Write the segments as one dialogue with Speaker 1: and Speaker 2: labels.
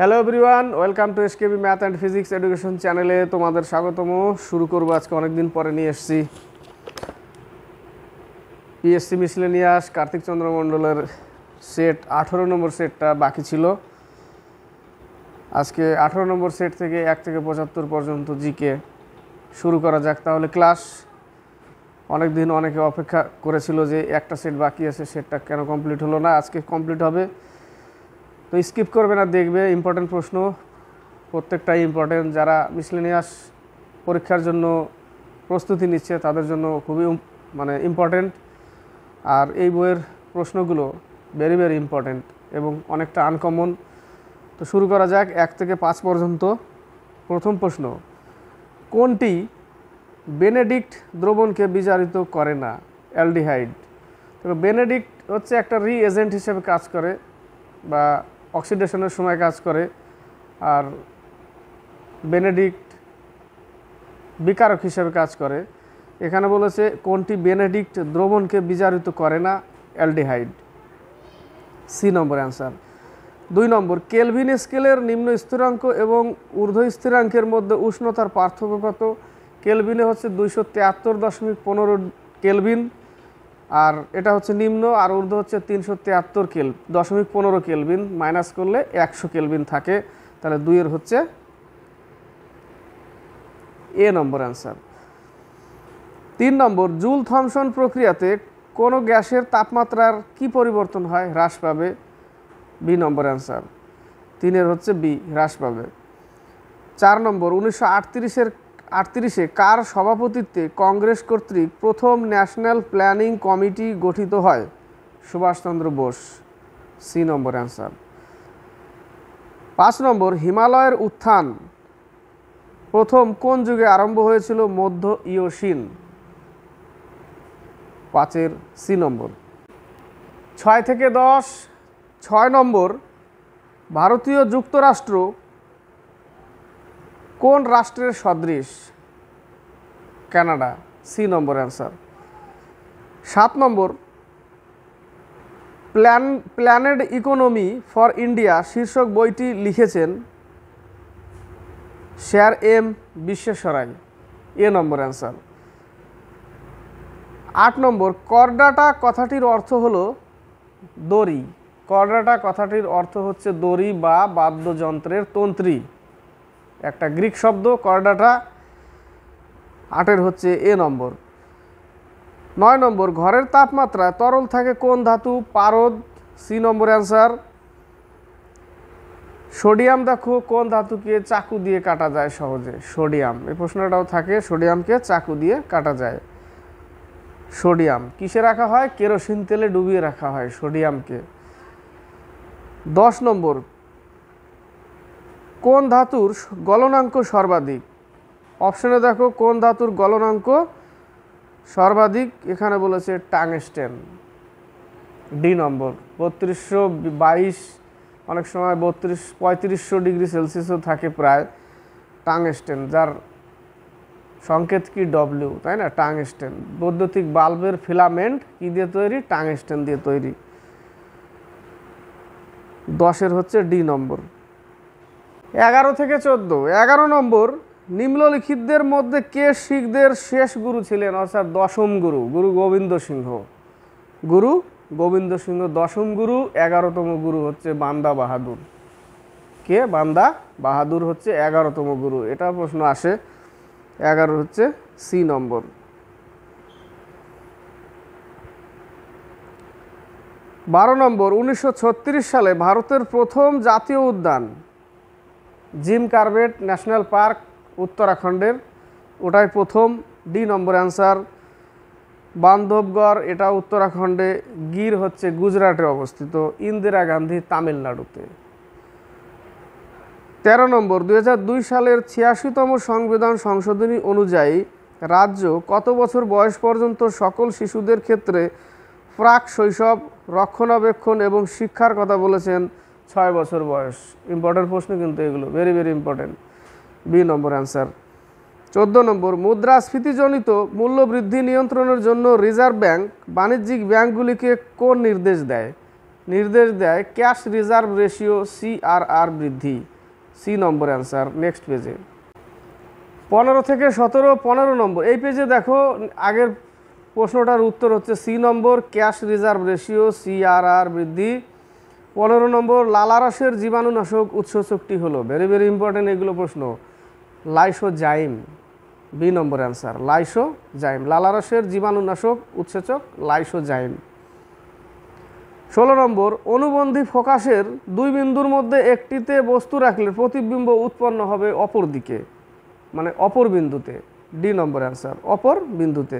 Speaker 1: hello everyone welcome to SKB math and physics education চ্যানেলে তোমাদের স্বাগতম শুরু করবো আজকে অনেকদিন পরে নিয়ে এসছি পিএসসি মিসলেনিয়াস কার্তিক চন্দ্র মণ্ডলের সেট আঠেরো নম্বর সেটটা বাকি ছিল আজকে আঠেরো নম্বর সেট থেকে এক থেকে পঁচাত্তর পর্যন্ত জিকে শুরু করা যাক তাহলে ক্লাস অনেক দিন অনেকে অপেক্ষা করেছিল যে একটা সেট বাকি আছে সেটটা কেন কমপ্লিট হলো না আজকে কমপ্লিট হবে তো স্কিপ করবে না দেখবে ইম্পর্টেন্ট প্রশ্ন প্রত্যেকটাই ইম্পর্টেন্ট যারা মিসলেনিয়াস পরীক্ষার জন্য প্রস্তুতি নিচ্ছে তাদের জন্য খুবই মানে ইম্পর্টেন্ট আর এই বইয়ের প্রশ্নগুলো ভেরি ভেরি ইম্পর্টেন্ট এবং অনেকটা আনকমন তো শুরু করা যাক এক থেকে পাঁচ পর্যন্ত প্রথম প্রশ্ন কোনটি বেনেডিক্ট দ্রবণকে বিচারিত করে না অ্যালডিহাইড তবে বেনেডিক্ট হচ্ছে একটা রিএজেন্ট হিসেবে কাজ করে বা অক্সিডেশনের সময় কাজ করে আর বেনেডিক্ট বিকারক হিসেবে কাজ করে এখানে বলেছে কোনটি বেনেডিক্ট দ্রবণকে বিজারিত করে না অ্যালডিহাইড সি নম্বর অ্যান্সার দুই নম্বর কেলভিন স্কেলের নিম্ন স্থিরাঙ্ক এবং ঊর্ধ্ব স্থিরাঙ্কের মধ্যে উষ্ণতার পার্থক্য কত কেলভিনে হচ্ছে দুইশো তিয়াত্তর দশমিক পনেরো কেলভিন আর এটা হচ্ছে নিম্ন আর ঊর্ধ্ব হচ্ছে তিনশো তিয়াত্তর কেল দশমিক পনেরো কেলভিন মাইনাস করলে একশো কেলভিন থাকে তাহলে দুইয়ের হচ্ছে এ নম্বর অ্যান্সার তিন নম্বর জুল থমসন প্রক্রিয়াতে কোনো গ্যাসের তাপমাত্রার কি পরিবর্তন হয় হ্রাস পাবে বি নম্বর অ্যান্সার তিনের হচ্ছে বি হ্রাস পাবে চার নম্বর উনিশশো আটত্রিশের আটত্রিশে কার সভাপতিত্বে কংগ্রেস কর্তৃক প্রথম ন্যাশনাল প্ল্যানিং কমিটি গঠিত হয় Subhashchandra Bose C number answer পাঁচ নম্বর হিমালয়ের উত্থান প্রথম কোন যুগে আরম্ভ হয়েছিল মধ্য ইয়োসিন পাঁচের সি নম্বর ছয় থেকে দশ ছয় নম্বর ভারতীয় যুক্তরাষ্ট্র কোন রাষ্ট্রের সদৃশ কানাডা সি নম্বর অ্যান্সার সাত number plan planned economy for India শীর্ষক বইটি লিখেছেন শেয়ার এম বিশ্বেশ্বরাই এ নম্বর অ্যান্সার আট নম্বর করডাটা কথাটির অর্থ হলো দড়ি করডাটা কথাটির অর্থ হচ্ছে দড়ি বা বাদ্যযন্ত্রের তন্ত্রী একটা গ্রিক শব্দ করডাটা আটের হচ্ছে এ নম্বর নয় নম্বর ঘরের তাপমাত্রা তরল থাকে কোন ধাতু পারদ সি নম্বর অ্যান্সার সোডিয়াম দেখো কোন ধাতুকে চাকু দিয়ে কাটা যায় সহজে সোডিয়াম এই প্রশ্নটাও থাকে সোডিয়ামকে চাকু দিয়ে কাটা যায় সোডিয়াম কিসে রাখা হয় কেরোসিন তেলে ডুবিয়ে রাখা হয় সোডিয়ামকে দশ নম্বর কোন ধাতুর গলনাঙ্ক সর্বাধিক অপশনে দেখো কোন ধাতুর গলনাঙ্ক সর্বাধিক এখানে বলেছে টাংস্টেন ডি নম্বর বত্রিশশো বাইশ অনেক সময় বত্রিশ পঁয়ত্রিশশো ডিগ্রি সেলসিয়াসও থাকে প্রায় টাংস্টেন যার সংকেত কি ডব্লিউ তাই না টাংস্টেন বৈদ্যুতিক বাল্বের ফিলামেন্ট কী দিয়ে তৈরি টাংস্টেন দিয়ে তৈরি দশের হচ্ছে ডি নম্বর এগারো থেকে চোদ্দ এগারো নম্বর নিম্নলিখিতদের মধ্যে কে শিখদের শেষ গুরু ছিলেন অর্থাৎ দশম গুরু গুরু গোবিন্দ সিংহ গুরু গোবিন্দ সিংহ দশম গুরু এগারোতম গুরু হচ্ছে বান্দা বাহাদুর কে বান্দা বাহাদুর হচ্ছে এগারোতম গুরু এটা প্রশ্ন আসে এগারো হচ্ছে সি নম্বর বারো নম্বর উনিশশো সালে ভারতের প্রথম জাতীয় উদ্যান জিম কার্বেট ন্যাশনাল পার্ক উত্তরাখণ্ডের ওটাই প্রথম ডি নম্বর অ্যান্সার বান্ধবগড় এটা উত্তরাখণ্ডে গির হচ্ছে গুজরাটে অবস্থিত ইন্দিরা গান্ধী তামিলনাড়ুতে তেরো নম্বর দুই সালের ছিয়াশিতম সংবিধান সংশোধনী অনুযায়ী রাজ্য কত বছর বয়স পর্যন্ত সকল শিশুদের ক্ষেত্রে প্রাক শৈশব রক্ষণাবেক্ষণ এবং শিক্ষার কথা বলেছেন ছয় বছর বয়স ইম্পর্টেন্ট প্রশ্ন কিন্তু এগুলো very very important B number answer চোদ্দো নম্বর মুদ্রাস্ফীতিজনিত মূল্য বৃদ্ধি নিয়ন্ত্রণের জন্য রিজার্ভ ব্যাংক বাণিজ্যিক ব্যাংকগুলিকে কোন নির্দেশ দেয় নির্দেশ দেয় ক্যাশ রিজার্ভ রেশিও সিআরআর বৃদ্ধি সি নম্বর অ্যান্সার নেক্সট পেজে পনেরো থেকে সতেরো পনেরো নম্বর এই পেজে দেখো আগের প্রশ্নটার উত্তর হচ্ছে C number cash reserve ratio CRR বৃদ্ধি পনেরো নম্বর লালারসের জীবাণুনাশক উৎস শক্তি হলো ভেরি ভেরি ইম্পর্টেন্ট এগুলো প্রশ্ন লাইসো জাইম বি নম্বর অ্যান্সার লাইসো জাইম লালারসের জীবাণুনাশক উৎসেচক লাইসো জাইম ষোলো নম্বর অনুবন্ধী ফোকাসের দুই বিন্দুর মধ্যে একটিতে বস্তু রাখলে প্রতিবিম্ব উৎপন্ন হবে অপর দিকে মানে অপর বিন্দুতে ডি নম্বর অ্যান্সার অপর বিন্দুতে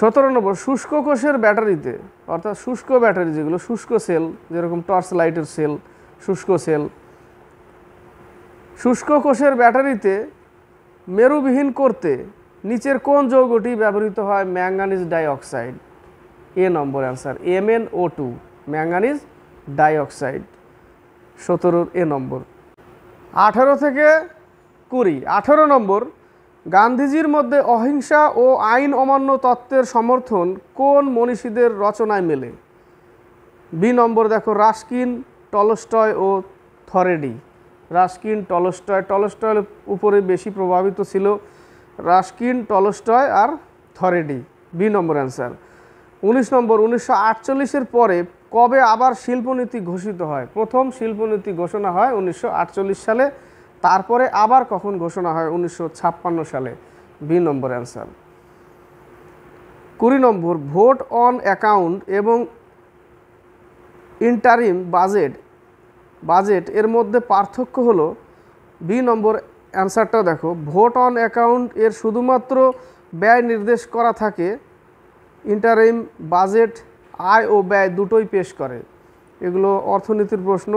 Speaker 1: সতেরো নম্বর শুষ্ক কোষের ব্যাটারিতে অর্থাৎ শুষ্ক ব্যাটারি যেগুলো শুষ্ক সেল যেরকম টর্চ লাইটের সেল শুষ্ক সেল শুষ্ক কোষের ব্যাটারিতে মেরুবিহীন করতে নিচের কোন যৌগটি ব্যবহৃত হয় manganese dioxide A number answer M N O two manganese dioxide সতেরোর এ নম্বর আঠেরো থেকে কুড়ি আঠেরো নম্বর গান্ধীজির মধ্যে অহিংসা ও আইন অমান্য তত্ত্বের সমর্থন কোন মনীষীদের রচনায় মেলে বি নম্বর দেখো রাস্কিন টলস্টয় ও থরেডি রাস্কিন টলস্টয় টলস্টয়ের উপরে বেশি প্রভাবিত ছিল রাস্কিন টলস্টয় আর থরেডি বি নম্বর অ্যান্সার উনিশ নম্বর উনিশশো আটচল্লিশের পরে কবে আবার শিল্পনীতি ঘোষিত হয় প্রথম শিল্পনীতি ঘোষণা হয় উনিশশো সালে তারপরে আবার কখন ঘোষণা হয় উনিশশো সালে বি নম্বর অ্যান্সার কুড়ি নম্বর ভোট অন অ্যাকাউন্ট এবং ইন্টারিম বাজেট বাজেট এর মধ্যে পার্থক্য হল বি নম্বর অ্যান্সারটা দেখো ভোট অন অ্যাকাউন্ট এর শুধুমাত্র ব্যয় নির্দেশ করা থাকে ইন্টারিম বাজেট আয় ও ব্যয় দুটোই পেশ করে এগুলো অর্থনীতির প্রশ্ন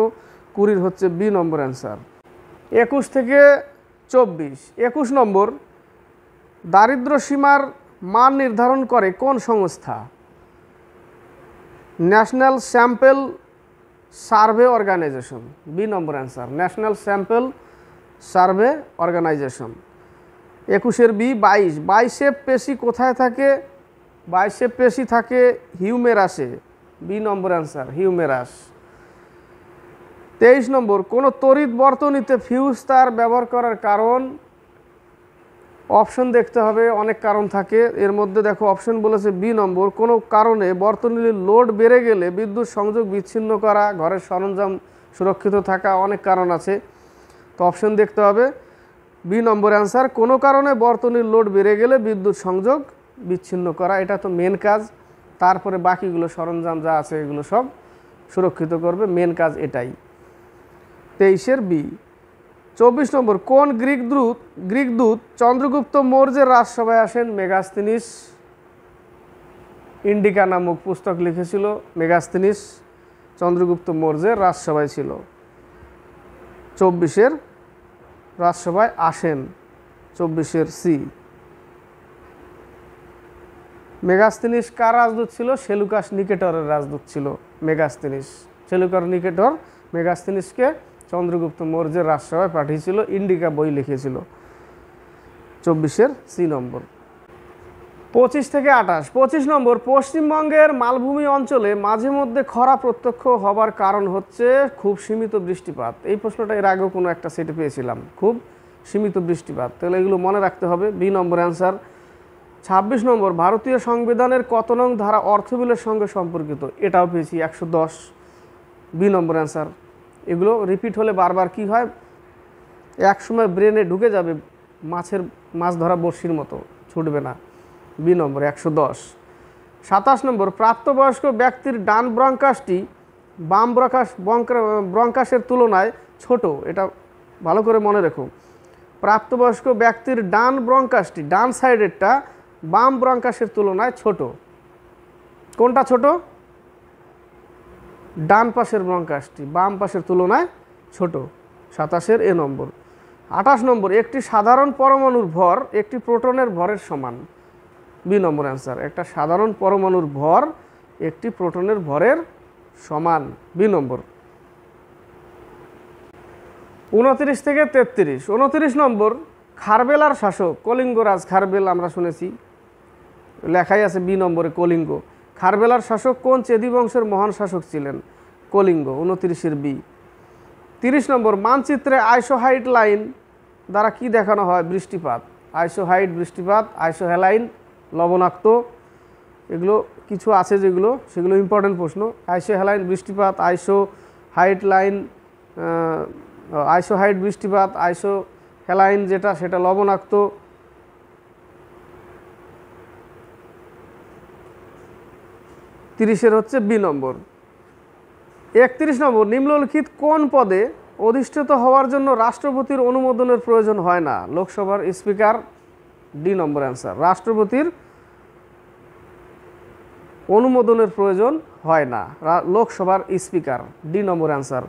Speaker 1: কুড়ির হচ্ছে বি নম্বর অ্যান্সার একুশ থেকে চব্বিশ একুশ নম্বর দারিদ্র সীমার মান নির্ধারণ করে কোন সংস্থা national sample survey organisation B number answer national sample survey organisation একুশের বি বাইশ বাইশে পেশি কোথায় থাকে বাইশে পেশি থাকে হিউমেরাসে বি নম্বর অ্যান্সার হিউমেরাস তেইশ নম্বর কোনো তড়িৎ বর্তনীতে ফিউজ তার ব্যবহার করার কারণ অপশন দেখতে হবে অনেক কারণ থাকে এর মধ্যে দেখো অপশন বলেছে বি নম্বর কোনো কারণে বর্তনীর লোড বেড়ে গেলে বিদ্যুৎ সংযোগ বিচ্ছিন্ন করা ঘরের সরঞ্জাম সুরক্ষিত থাকা অনেক কারণ আছে তো অপশন দেখতে হবে বি নম্বর অ্যান্সার কোনো কারণে বর্তনীর লোড বেড়ে গেলে বিদ্যুৎ সংযোগ বিচ্ছিন্ন করা এটা তো মেন কাজ তারপরে বাকিগুলো সরঞ্জাম যা আছে এগুলো সব সুরক্ষিত করবে মেন কাজ এটাই তেইশের বি চব্বিশ নম্বর কোন গ্রিক দূত গ্রিক দূত চন্দ্রগুপ্ত মৌর্যের রাজসভায় আসেন মেগাস্তিনিস ইন্ডিকা নামক পুস্তক লিখেছিল মেগাস্তিনিস চন্দ্রগুপ্ত মৌর্যের রাজসভায় ছিল চব্বিশের রাজসভায় আসেন চব্বিশের সি মেগাস্তিনিস কার রাজদূত ছিল সেলুকাস নিকেটরের রাজদূত ছিল মেগাস্তিনিস সেলুকার নিকেটর মেগাস্তিনিসকে চন্দ্রগুপ্ত মৌর্যের রাজসভায় পাঠিয়েছিল ইন্ডিকা বই লিখেছিল চব্বিশের সি নম্বর পঁচিশ থেকে আঠাশ পঁচিশ নম্বর পশ্চিমবঙ্গের মালভূমি অঞ্চলে মাঝে মধ্যে খরা প্রত্যক্ষ হবার কারণ হচ্ছে খুব সীমিত বৃষ্টিপাত এই প্রশ্নটা এর আগেও কোনো একটা সেটে পেয়েছিলাম খুব সীমিত বৃষ্টিপাত তাহলে এগুলো মনে রাখতে হবে বি নম্বর অ্যান্সার ছাব্বিশ নম্বর ভারতীয় সংবিধানের কত নং ধারা অর্থবিলের সঙ্গে সম্পর্কিত এটাও পেয়েছি একশো দশ বি নম্বর অ্যান্সার এগুলো রিপিট হলে বারবার কি হয় এক সময় ব্রেনে ঢুকে যাবে মাছের মাছ ধরা বর্ষির মতো ছুটবে না বি নম্বর একশো দশ সাতাশ নম্বর প্রাপ্তবয়স্ক ব্যক্তির ডান ব্রঙ্কাশটি বাম ব্রকাশ ব্রঙ্কাসের তুলনায় ছোট এটা ভালো করে মনে রেখো প্রাপ্তবয়স্ক ব্যক্তির ডান ব্রঙ্কাশটি ডান সাইডেরটা বাম ব্রঙ্কাসের তুলনায় ছোট কোনটা ছোট ডান পাশের ব্রঙ্কাসটি বাম পাশের তুলনায় ছোট সাতাশের এ নম্বর আঠাশ নম্বর একটি সাধারণ পরমাণুর ভর একটি প্রোটনের ভরের সমান বি নম্বর অ্যান্সার একটা সাধারণ পরমাণুর ভর একটি প্রোটনের ভরের সমান বি নম্বর উনত্রিশ থেকে তেত্রিশ উনত্রিশ নম্বর খারবেলার শাসক কলিঙ্গ রাজ খারবেল আমরা শুনেছি লেখাই আছে বি নম্বরে কলিঙ্গ খারবেলার শাসক কোন চেদি বংশের মহান শাসক ছিলেন কলিঙ্গ উনত্রিশের বি তিরিশ নম্বর মানচিত্রে আইসোহাইট লাইন দ্বারা কি দেখানো হয় বৃষ্টিপাত আইসোহাইট বৃষ্টিপাত আইসো হেলাইন লবণাক্ত এগুলো কিছু আছে যেগুলো সেগুলো ইম্পর্টেন্ট প্রশ্ন আইসো হেলাইন বৃষ্টিপাত আইসো হাইট লাইন আইসো হাইট বৃষ্টিপাত আইসো হেলাইন যেটা সেটা লবণাক্ত তিরিশের হচ্ছে বি নম্বর একত্রিশ নম্বর নিম্নলিখিত কোন পদে অধিষ্ঠিত হওয়ার জন্য রাষ্ট্রপতির অনুমোদনের প্রয়োজন হয় না লোকসভার স্পিকার ডি নম্বর অ্যান্সার রাষ্ট্রপতির অনুমোদনের প্রয়োজন হয় না লোকসভার স্পিকার ডি নম্বর অ্যান্সার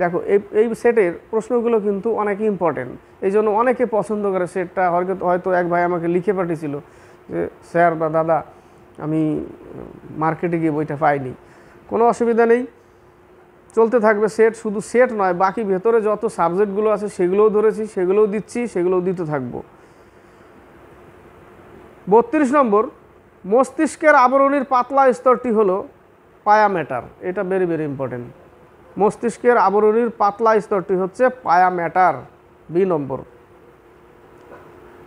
Speaker 1: দেখো এই এই সেটের প্রশ্নগুলো কিন্তু অনেক ইম্পর্টেন্ট এই জন্য অনেকে পছন্দ করে সেটটা হয়তো এক ভাই আমাকে লিখে পাঠিয়েছিল যে স্যার বা দাদা আমি মার্কেটে গিয়ে বইটা পাইনি কোনো অসুবিধা নেই চলতে থাকবে সেট শুধু সেট নয় বাকি ভেতরে যত সাবজেক্টগুলো আছে সেগুলোও ধরেছি সেগুলোও দিচ্ছি সেগুলোও দিতে থাকব বত্রিশ নম্বর মস্তিষ্কের আবরণীর পাতলা স্তরটি হলো ম্যাটার এটা ভেরি ভেরি ইম্পর্টেন্ট মস্তিষ্কের আবরণীর পাতলা স্তরটি হচ্ছে ম্যাটার বি নম্বর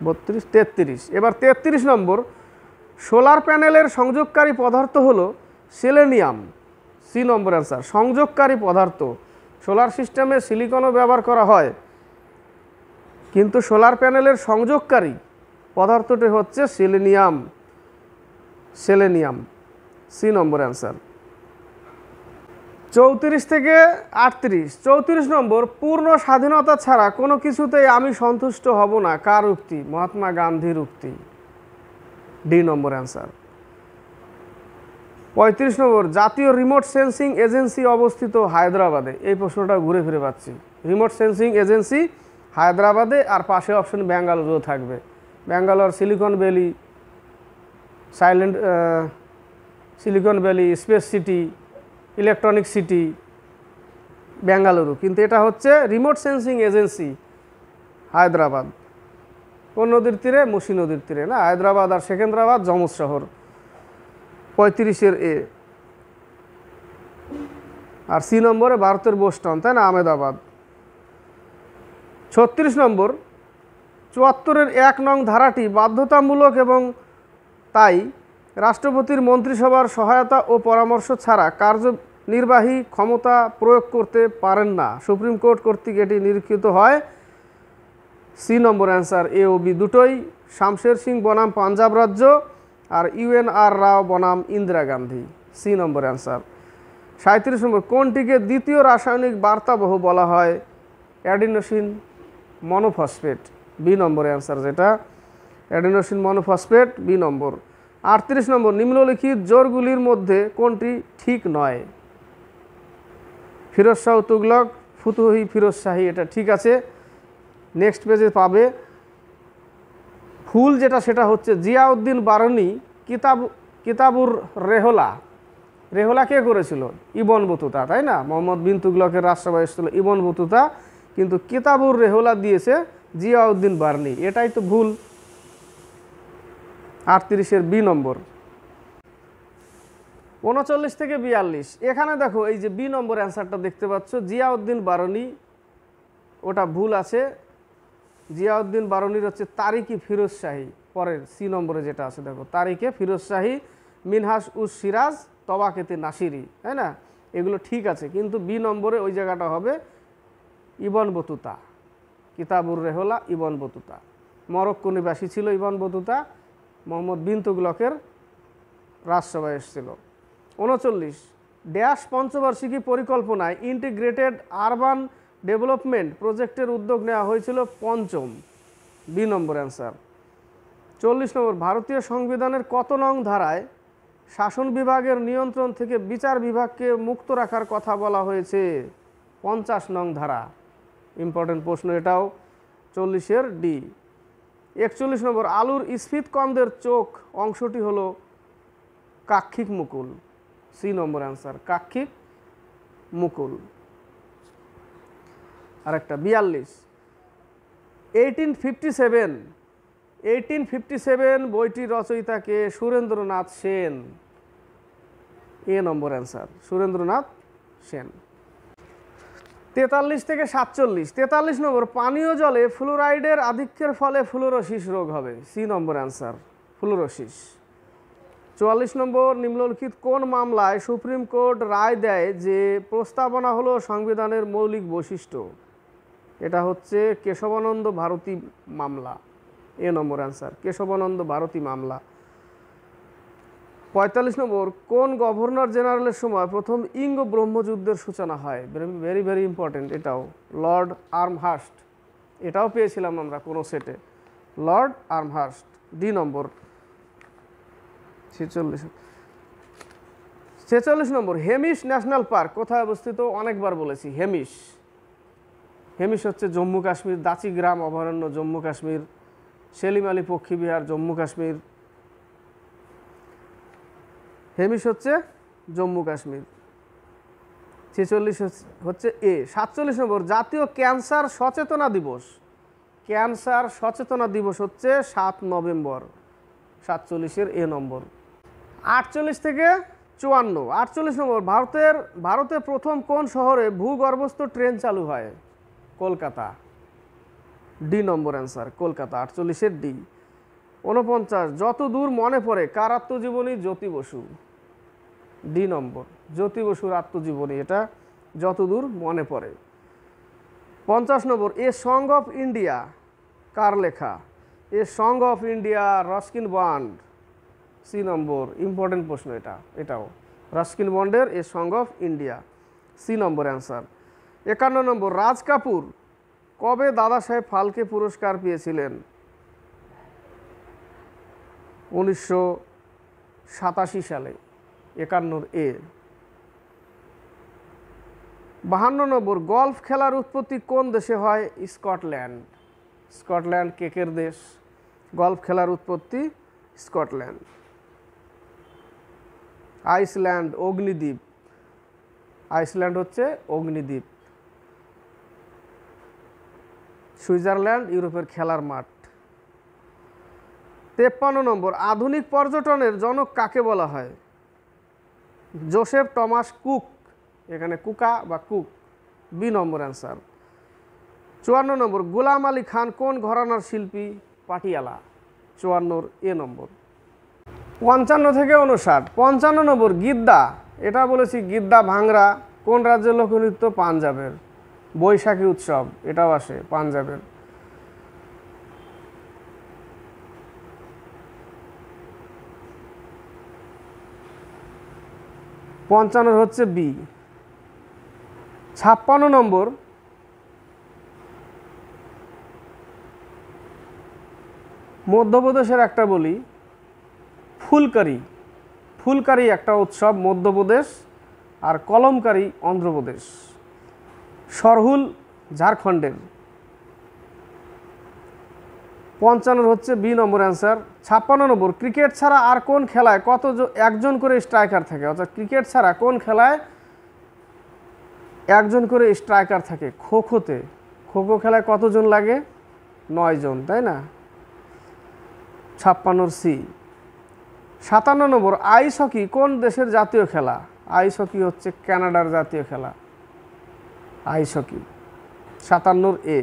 Speaker 1: বত্রিশ তেত্রিশ এবার তেত্রিশ নম্বর সোলার প্যানেলের সংযোগকারী পদার্থ হলো সিলেনিয়াম সি নম্বর অ্যান্সার সংযোগকারী পদার্থ সোলার সিস্টেমে সিলিকনও ব্যবহার করা হয় কিন্তু সোলার প্যানেলের সংযোগকারী পদার্থটি হচ্ছে selenium selenium C number answer চৌত্রিশ থেকে আটত্রিশ চৌত্রিশ নম্বর পূর্ণ স্বাধীনতা ছাড়া কোনো কিছুতেই আমি সন্তুষ্ট হব না কার উক্তি মহাত্মা গান্ধীর উক্তি ডি নম্বর অ্যান্সার পঁয়ত্রিশ নম্বর জাতীয় রিমোট সেন্সিং এজেন্সি অবস্থিত হায়দ্রাবাদে এই প্রশ্নটা ঘুরে ফিরে পাচ্ছি রিমোট সেন্সিং এজেন্সি হায়দ্রাবাদে আর পাশে অপশন ব্যাঙ্গালোরেও থাকবে Bangalore silicon valley silent silicon valley space city electronic city Bengaluru কিন্তু এটা হচ্ছে রিমোট সেন্সিং এজেন্সি হায়দ্রাবাদ কোন নদীর তীরে মুসি নদীর তীরে না হায়দ্রাবাদ আর সেকেন্দ্রাবাদ জমজ শহর পঁয়ত্রিশের এ আর সি নম্বরে ভারতের বোস্টন তাই না আহমেদাবাদ ছত্রিশ নম্বর চুয়াত্তরের এক নং ধারাটি বাধ্যতামূলক এবং তাই রাষ্ট্রপতির মন্ত্রিসভার সহায়তা ও পরামর্শ ছাড়া কার্যনির্বাহী ক্ষমতা প্রয়োগ করতে পারেন না সুপ্রিম কোর্ট কর্তৃক এটি নিরীক্ষিত হয় সি নম্বর অ্যান্সার এ ও বি দুটোই শামশের সিং বনাম পাঞ্জাব রাজ্য আর ইউএন আর রাও বনাম Indira Gandhi C number answer সাঁত্রিশ নম্বর কোনটিকে দ্বিতীয় রাসায়নিক বার্তাবহ বলা হয় adenosine monophosphate B number answer যেটা অ্যাডিনোসিন মনোফসফেট বি নম্বর আটত্রিশ নম্বর নিম্নলিখিত জোরগুলির মধ্যে কোনটি ঠিক নয় ফিরোজ শাহ তুগলক ফুতুহি ফিরোজ শাহী এটা ঠিক আছে নেক্সট পেজে পাবে ফুল যেটা সেটা হচ্ছে জিয়াউদ্দিন বারনি কিতাব কিতাবুর রেহলা রেহলা কে করেছিল ইবন বতুতা তাই না মোহাম্মদ বিন তুগলকের রাষ্ট্রভাষ ছিল ইবন বতুতা কিন্তু কিতাবুর রেহলা দিয়েছে জিয়াউদ্দিন বার্নি এটাই তো ভুল আটত্রিশের বি নম্বর উনচল্লিশ থেকে বিয়াল্লিশ এখানে দেখো এই যে বি নম্বর অ্যান্সারটা দেখতে পাচ্ছ জিয়াউদ্দিন বারনি ওটা ভুল আছে জিয়াউদ্দিন বারুনির হচ্ছে তারিকি ফিরোজ শাহী পরের সি নম্বরে যেটা আছে দেখো তারিখে ফিরোজ শাহী মিনহাস উস সিরাজ তবাকেতে নাসিরি তাই না এগুলো ঠিক আছে কিন্তু বি নম্বরে ওই জায়গাটা হবে ইবন বতুতা কিতাবুর রেহলা ইবন বতুতা মরক্কো নিবাসী ছিল ইবন বতুতা মোহাম্মদ বিন তুগলকের রাজসভায় এসেছিল উনচল্লিশ ড্যাশ পঞ্চবার্ষিকী পরিকল্পনায় ইন্টিগ্রেটেড আরবান ডেভেলপমেন্ট প্রজেক্টের উদ্যোগ নেওয়া হয়েছিল পঞ্চম বি নম্বর অ্যান্সার চল্লিশ নম্বর ভারতীয় সংবিধানের কত নং ধারায় শাসন বিভাগের নিয়ন্ত্রণ থেকে বিচার বিভাগকে মুক্ত রাখার কথা বলা হয়েছে পঞ্চাশ নং ধারা ইম্পর্টেন্ট প্রশ্ন এটাও চল্লিশের ডি একচল্লিশ নম্বর আলুর স্ফিতকন্দের চোখ অংশটি হল কাক্ষিক মুকুল সি নম্বর অ্যান্সার কাক্ষিক মুকুল আর একটা বিয়াল্লিশ eighteen fifty seven eighteen fifty seven বইটির রচয়িতাকে Surendranath Sen A number answer Surendranath Sen তেতাল্লিশ থেকে সাতচল্লিশ তেতাল্লিশ নম্বর পানীয় জলে ফ্লুরাইডের আধিক্যের ফলে ফ্লুরোসিস রোগ হবে সি নম্বর অ্যান্সার ফ্লুরোসিস চুয়াল্লিশ নম্বর নিম্নলিখিত কোন মামলায় সুপ্রিম কোর্ট রায় দেয় যে প্রস্তাবনা হলো সংবিধানের মৌলিক বৈশিষ্ট্য এটা হচ্ছে কেশবানন্দ ভারতী মামলা A number answer Kesavananda Bharati মামলা পঁয়তাল্লিশ নম্বর কোন গভর্নর জেনারেলের সময় প্রথম ইঙ্গ ব্রহ্মযুদ্ধের সূচনা হয় ভেরি ভেরি ইম্পর্টেন্ট এটাও লর্ড আর্মহাস্ট এটাও পেয়েছিলাম আমরা কোনো সেটে লর্ড আর্মহাস্ট ডি নম্বর ছেচল্লিশ ছেচল্লিশ নম্বর হেমিশ ন্যাশনাল পার্ক কোথায় অবস্থিত অনেকবার বলেছি হেমিশ হেমিস হচ্ছে জম্মু কাশ্মীর গ্রাম অভয়ারণ্য জম্মু কাশ্মীর সেলিম আলী পক্ষীবিহার জম্মু কাশ্মীর হেমিস হচ্ছে জম্মু কাশ্মীর ছেচল্লিশ হচ্ছে এ সাতচল্লিশ নম্বর জাতীয় ক্যান্সার সচেতনা দিবস ক্যান্সার সচেতনা দিবস হচ্ছে সাত নভেম্বর সাতচল্লিশের এ নম্বর আটচল্লিশ থেকে চুয়ান্ন আটচল্লিশ নম্বর ভারতের ভারতে প্রথম কোন শহরে ভূগর্ভস্থ ট্রেন চালু হয় Kolkata D number answer Kolkata আটচল্লিশের ডি উনপঞ্চাশ যত দূর মনে পড়ে কার আত্মজীবনী জ্যোতি বসু ডি নম্বর জ্যোতি বসুর আত্মজীবনী এটা যতদূর মনে পড়ে পঞ্চাশ number a song of India কার লেখা a song of India Ruskin Bond C number important প্রশ্ন এটা এটাও রস্কিন বন্ডের a song of India C number answer একান্ন নম্বর রাজ কাপুর কবে দাদা সাহেব ফালকে পুরস্কার পেয়েছিলেন উনিশশো সালে একান্ন এ বাহান্ন নম্বর গল্ফ খেলার উৎপত্তি কোন দেশে হয় স্কটল্যান্ড স্কটল্যান্ড কেকের দেশ গল্ফ খেলার উৎপত্তি স্কটল্যান্ড আইসল্যান্ড অগ্নিদ্বীপ আইসল্যান্ড হচ্ছে অগ্নিদ্বীপ সুইজারল্যান্ড ইউরোপের খেলার মাঠ তেপ্পান্ন নম্বর আধুনিক পর্যটনের জনক কাকে বলা হয় জোসেফ টমাস কুক এখানে কুকা বা কুক বি নম্বর অ্যান্সার চুয়ান্ন নম্বর গোলাম আলী খান কোন ঘরানার শিল্পী পাটিয়ালা চুয়ান্নর এ নম্বর পঞ্চান্ন থেকে অনুষাট পঞ্চান্ন নম্বর গিদ্দা এটা বলেছি গিদ্দা ভাংরা কোন রাজ্যের লোকনৃত্য পাঞ্জাবের বৈশাখী উৎসব এটাও আসে পাঞ্জাবের পঞ্চান্ন হচ্ছে বি ছাপ্পান্ন নম্বর মধ্যপ্রদেশের একটা বলি ফুলকারি ফুলকারি একটা উৎসব মধ্যপ্রদেশ আর কলমকারী অন্ধ্রপ্রদেশ সরহুল ঝাড়খণ্ডের পঞ্চান্ন হচ্ছে বি নম্বর অ্যান্সার ছাপ্পান্ন নম্বর ক্রিকেট ছাড়া আর কোন খেলায় কত একজন করে স্ট্রাইকার থাকে অর্থাৎ ক্রিকেট ছাড়া কোন খেলায় একজন করে স্ট্রাইকার থাকে খো খোতে খো খো খেলায় কতজন লাগে নয় জন তাই না ছাপ্পান্নর সি সাতান্ন নম্বর আইস হকি কোন দেশের জাতীয় খেলা আইস হকি হচ্ছে ক্যানাডার জাতীয় খেলা আইস হকি সাতান্নর এ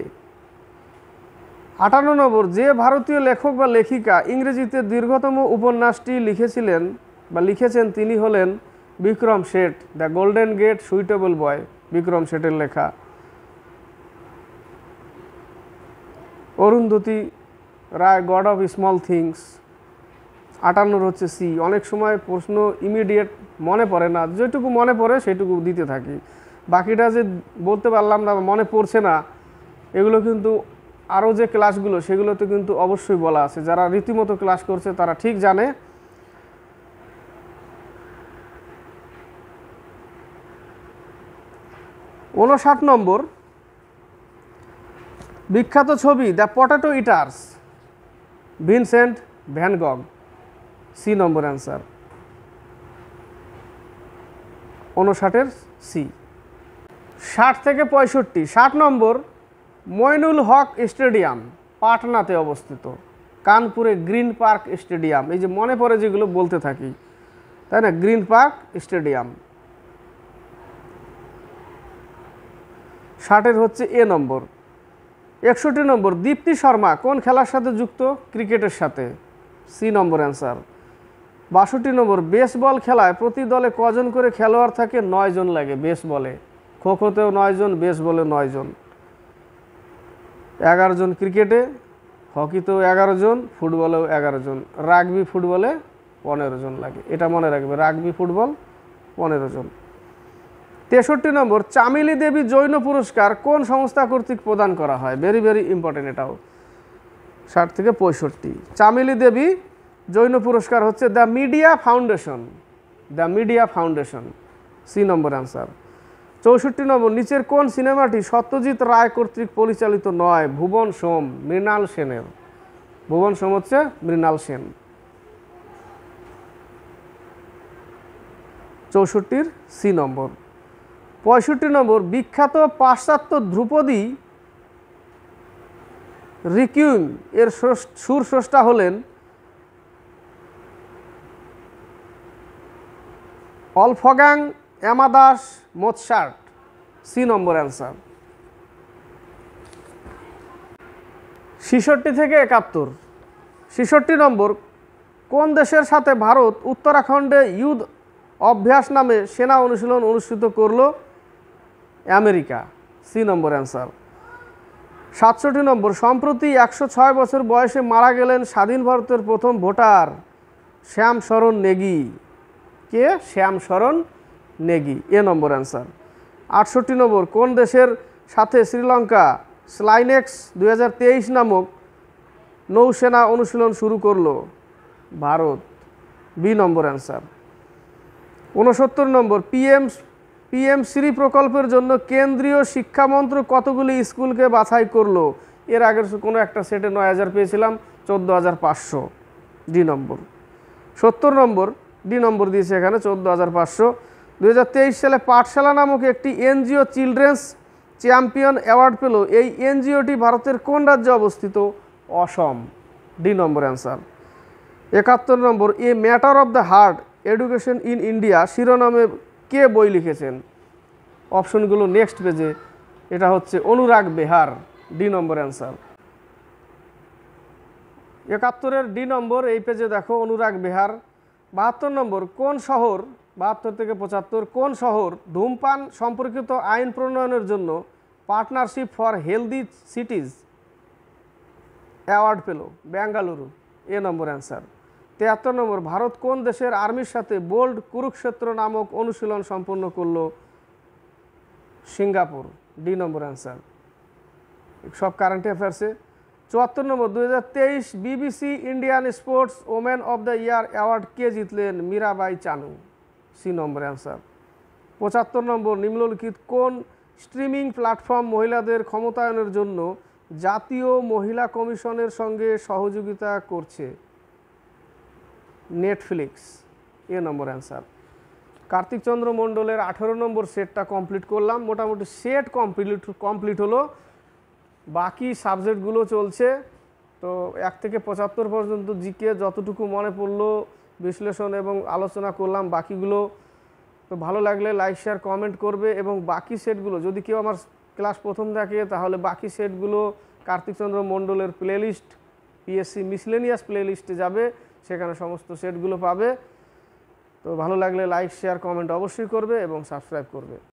Speaker 1: আটান্ন নম্বর যে ভারতীয় লেখক বা লেখিকা ইংরেজিতে দীর্ঘতম উপন্যাসটি লিখেছিলেন বা লিখেছেন তিনি হলেন Vikram Seth the golden gate suitable boy Vikram শেঠের লেখা Arundhati Roy God of small things আটান্নর হচ্ছে সি অনেক সময় প্রশ্ন ইমিডিয়েট মনে পড়ে না যেটুকু মনে পড়ে সেটুকু দিতে থাকি বাকিটা যে বলতে পারলাম না মনে পড়ছে না এগুলো কিন্তু আরও যে ক্লাসগুলো সেগুলোতে কিন্তু অবশ্যই বলা আছে যারা রীতিমতো ক্লাস করছে তারা ঠিক জানে উনষাট নম্বর বিখ্যাত ছবি the potato eaters Vincent van Gogh C number answer উনষাটের সি ষাট থেকে পঁয়ষট্টি ষাট নম্বর মইনুল হক স্টেডিয়াম পাটনাতে অবস্থিত কানপুরে গ্রিন পার্ক স্টেডিয়াম এই যে মনে পড়ে যেগুলো বলতে থাকি তাই না গ্রিন পার্ক স্টেডিয়াম ষাটের হচ্ছে এ নম্বর একষট্টি নম্বর দীপ্তি শর্মা কোন খেলার সাথে যুক্ত ক্রিকেটের সাথে সি নম্বর অ্যান্সার বাষট্টি নম্বর বেসবল খেলায় প্রতি দলে কজন করে খেলোয়াড় থাকে নয় জন লাগে বেসবলে খোখোতেও নয়জন বেস বলে নয়জন এগারো জন ক্রিকেটে হকিতেও এগারো জন ফুটবলেও এগারো জন রাগবি ফুটবলে পনেরো জন লাগে এটা মনে রাখবে রাগবি ফুটবল পনেরো জন তেষট্টি নম্বর চামিলি দেবী জৈন পুরস্কার কোন সংস্থা কর্তৃক প্রদান করা হয় ভেরি ভেরি ইম্পর্টেন্ট এটাও ষাট থেকে পঁয়ষট্টি চামিলি দেবী জৈন পুরস্কার হচ্ছে the media foundation the media foundation C number answer চৌষট্টি নম্বর নিচের কোন সিনেমাটি সত্যজিৎ রায় কর্তৃক পরিচালিত নয় ভুবন সোম মৃণাল সেনের ভুবন সোম হচ্ছে মৃণাল সেন চৌষট্টির সি নম্বর পঁয়ষট্টি নম্বর বিখ্যাত পাশ্চাত্য ধ্রুপদী রিকিউন এর সুর স্রষ্টা হলেন Wolfgang Amadeus Mozart C number answer ছিষট্টি থেকে একাত্তর ছিষট্টি নম্বর কোন দেশের সাথে ভারত উত্তরাখণ্ডে ইউথ অভ্যাস নামে সেনা অনুশীলন অনুষ্ঠিত করল আমেরিকা সি নম্বর অ্যান্সার সাতষট্টি নম্বর সম্প্রতি একশো ছয় বছর বয়সে মারা গেলেন স্বাধীন ভারতের প্রথম ভোটার শ্যামশরণ নেগি কে Shyamsaran Negi A number answer আটষট্টি নম্বর কোন দেশের সাথে শ্রীলঙ্কা স্লাইনেক্স দু নামক নৌসেনা অনুশীলন শুরু করল ভারত বি নম্বর অ্যান্সার উনসত্তর নম্বর পিএম পিএম শ্রী প্রকল্পের জন্য কেন্দ্রীয় শিক্ষামন্ত্রক কতগুলি স্কুলকে বাছাই করল এর আগের কোনো একটা সেটে নয় হাজার পেয়েছিলাম চোদ্দো হাজার পাঁচশো ডি নম্বর সত্তর নম্বর ডি নম্বর দিয়েছে এখানে চোদ্দো হাজার পাঁচশো দু সালে পাঠশালা নামক একটি এনজিও চিলড্রেন্স চ্যাম্পিয়ন অ্যাওয়ার্ড পেল এই এনজিওটি ভারতের কোন রাজ্যে অবস্থিত অসম ডি নম্বর অ্যান্সার একাত্তর number a matter of the heart education in India শিরোনামে কে বই লিখেছেন অপশনগুলো নেক্সট পেজে এটা হচ্ছে Anurag Behar D number answer একাত্তরের ডি নম্বর এই পেজে দেখো অনুরাগ বেহার বাহাত্তর নম্বর কোন শহর বাহাত্তর থেকে পঁচাত্তর কোন শহর ধূমপান সম্পর্কিত আইন প্রণয়নের জন্য partnership for healthy cities award পেল ব্যাঙ্গালুরু এ নম্বর অ্যান্সার তেহাত্তর নম্বর ভারত কোন দেশের আর্মির সাথে বোল্ড কুরুক্ষেত্র নামক অনুশীলন সম্পন্ন করল সিঙ্গাপুর ডি নম্বর অ্যান্সার সব কারেন্ট অ্যাফেয়ার্সে চুয়াত্তর নম্বর দু BBC Indian sports women of the year award কে জিতলেন মীরাবাই চানু সি নম্বরে অ্যান্সার পঁচাত্তর নম্বর নিম্নলিখিত কোন স্ট্রিমিং প্ল্যাটফর্ম মহিলাদের ক্ষমতায়নের জন্য জাতীয় মহিলা কমিশনের সঙ্গে সহযোগিতা করছে নেটফ্লিক্স এ নম্বর অ্যান্সার কার্তিকচন্দ্র মণ্ডলের আঠেরো নম্বর সেটটা কমপ্লিট করলাম মোটামুটি সেট কমপ্লিট কমপ্লিট হলো বাকি সাবজেক্টগুলো চলছে তো এক থেকে পঁচাত্তর পর্যন্ত জিকে যতটুকু মনে পড়লো বিশ্লেষণ এবং আলোচনা করলাম বাকিগুলো তো ভালো লাগলে লাইক শেয়ার কমেন্ট করবে এবং বাকি সেটগুলো যদি কেউ আমার ক্লাস প্রথম থাকে তাহলে বাকি সেটগুলো কার্তিকচন্দ্র মণ্ডলের প্লেলিস্ট পিএসসি মিসলেনিয়াস প্লেলিস্টে যাবে সেখানে সমস্ত সেটগুলো পাবে তো ভালো লাগলে লাইক শেয়ার কমেন্ট অবশ্যই করবে এবং সাবস্ক্রাইব করবে